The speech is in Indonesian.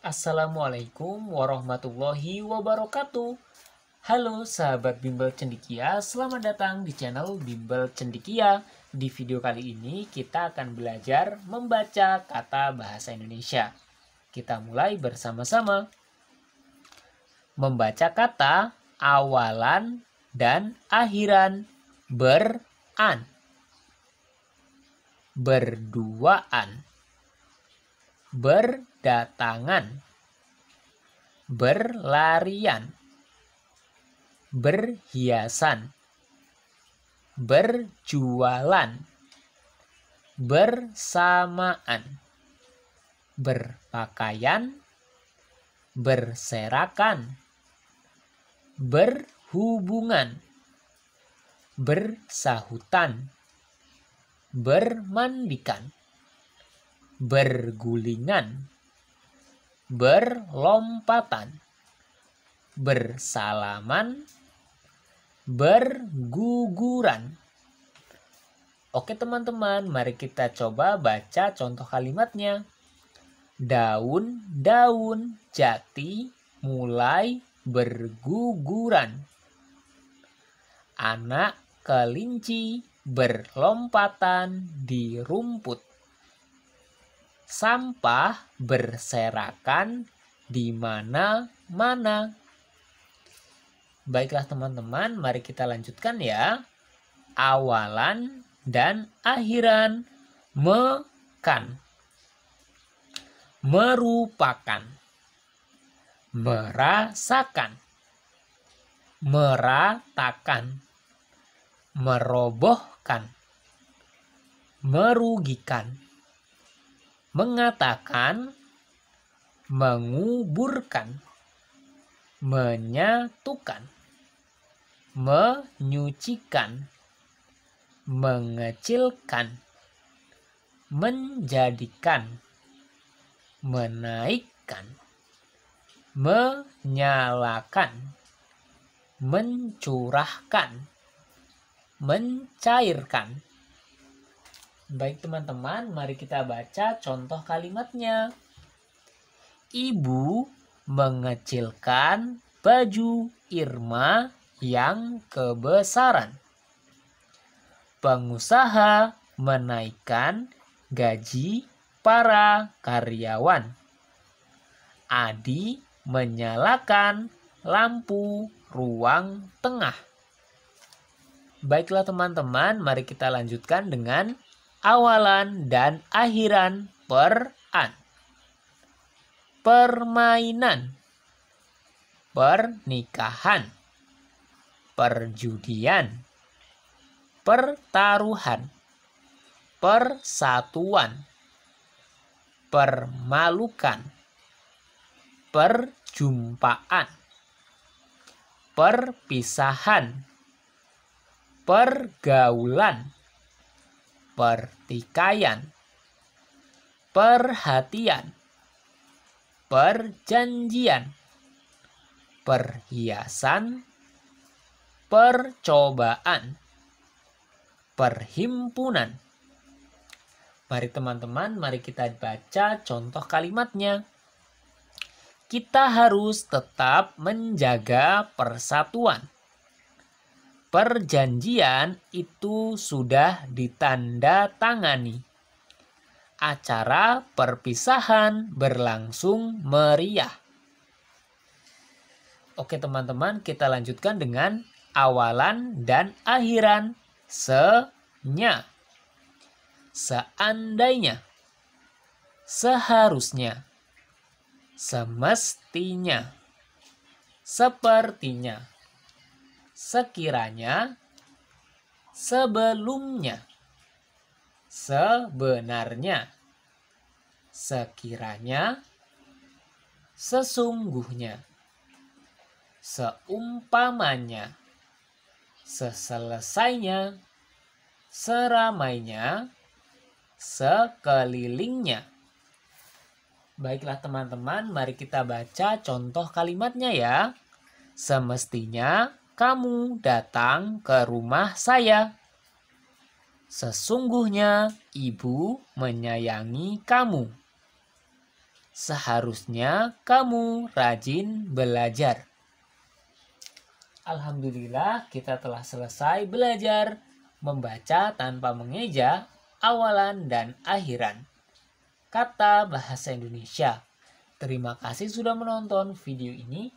Assalamualaikum warahmatullahi wabarakatuh. Halo sahabat Bimbel Cendikia, selamat datang di channel Bimbel Cendikia. Di video kali ini kita akan belajar membaca kata bahasa Indonesia. Kita mulai bersama-sama. Membaca kata awalan dan akhiran beran. Berduaan berdatangan, berlarian, berhiasan, berjualan, bersamaan, berpakaian, berserakan, berhubungan, bersahutan, bermandikan bergulingan, berlompatan, bersalaman, berguguran. Oke teman-teman, mari kita coba baca contoh kalimatnya. Daun-daun jati mulai berguguran. Anak kelinci berlompatan di rumput sampah berserakan di mana-mana. Baiklah teman-teman, mari kita lanjutkan ya. Awalan dan akhiran mekan merupakan merasakan meratakan merobohkan merugikan mengatakan, menguburkan, menyatukan, menyucikan, mengecilkan, menjadikan, menaikkan, menyalakan, mencurahkan, mencairkan Baik teman-teman, mari kita baca contoh kalimatnya. Ibu mengecilkan baju Irma yang kebesaran. Pengusaha menaikkan gaji para karyawan. Adi menyalakan lampu ruang tengah. Baiklah teman-teman, mari kita lanjutkan dengan awalan dan akhiran peran. Permainan, pernikahan, perjudian, pertaruhan, persatuan, permalukan, perjumpaan, perpisahan, pergaulan pertikaian, perhatian, perjanjian, perhiasan, percobaan, perhimpunan. Mari teman-teman, mari kita baca contoh kalimatnya. Kita harus tetap menjaga persatuan Perjanjian itu sudah ditandatangani. Acara perpisahan berlangsung meriah. Oke teman-teman, kita lanjutkan dengan awalan dan akhiran senya. Seandainya, seharusnya, semestinya, sepertinya sekiranya, sebelumnya, sebenarnya, sekiranya, sesungguhnya, seumpamanya, seselesainya, seramainya, sekelilingnya. Baiklah teman-teman, mari kita baca contoh kalimatnya ya. Semestinya, kamu datang ke rumah saya. Sesungguhnya ibu menyayangi kamu. Seharusnya kamu rajin belajar. Alhamdulillah, kita telah selesai belajar membaca tanpa mengeja awalan dan akhiran. Kata bahasa Indonesia. Terima kasih sudah menonton video ini.